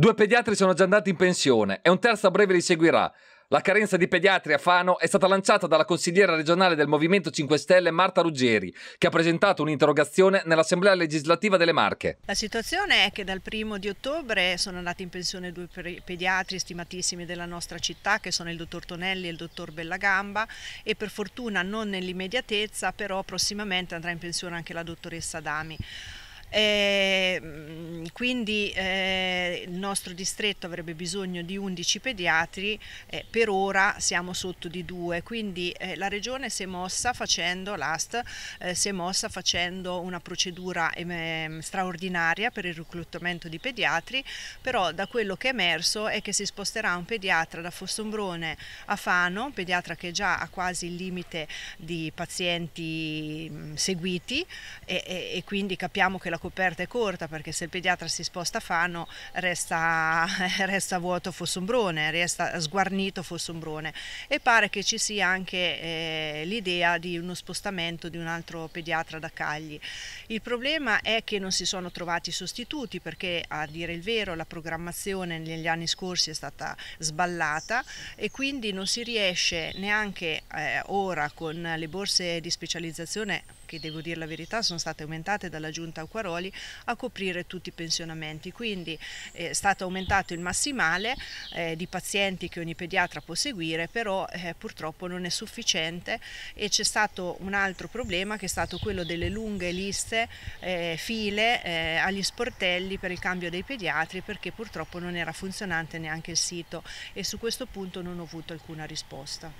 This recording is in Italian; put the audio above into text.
Due pediatri sono già andati in pensione e un terzo a breve li seguirà. La carenza di pediatri a Fano è stata lanciata dalla consigliera regionale del Movimento 5 Stelle Marta Ruggeri, che ha presentato un'interrogazione nell'Assemblea legislativa delle Marche. La situazione è che dal primo di ottobre sono andati in pensione due pediatri stimatissimi della nostra città, che sono il dottor Tonelli e il dottor Bellagamba, e per fortuna non nell'immediatezza, però prossimamente andrà in pensione anche la dottoressa Dami. Eh, quindi eh, il nostro distretto avrebbe bisogno di 11 pediatri, eh, per ora siamo sotto di 2, quindi eh, la regione si è mossa facendo, l'AST eh, si è mossa facendo una procedura ehm, straordinaria per il reclutamento di pediatri, però da quello che è emerso è che si sposterà un pediatra da Fossombrone a Fano, un pediatra che già ha quasi il limite di pazienti mh, seguiti e, e, e quindi capiamo che la coperta è corta perché se il pediatra si sposta Fano resta, resta vuoto brone, resta sguarnito fosse un brone e pare che ci sia anche eh, l'idea di uno spostamento di un altro pediatra da Cagli. Il problema è che non si sono trovati sostituti perché a dire il vero la programmazione negli anni scorsi è stata sballata e quindi non si riesce neanche eh, ora con le borse di specializzazione che devo dire la verità sono state aumentate dalla giunta Acquaroli Baroli a coprire tutti i pensionamenti. Quindi eh, è stato aumentato il massimale eh, di pazienti che ogni pediatra può seguire, però eh, purtroppo non è sufficiente e c'è stato un altro problema che è stato quello delle lunghe liste, eh, file eh, agli sportelli per il cambio dei pediatri perché purtroppo non era funzionante neanche il sito e su questo punto non ho avuto alcuna risposta.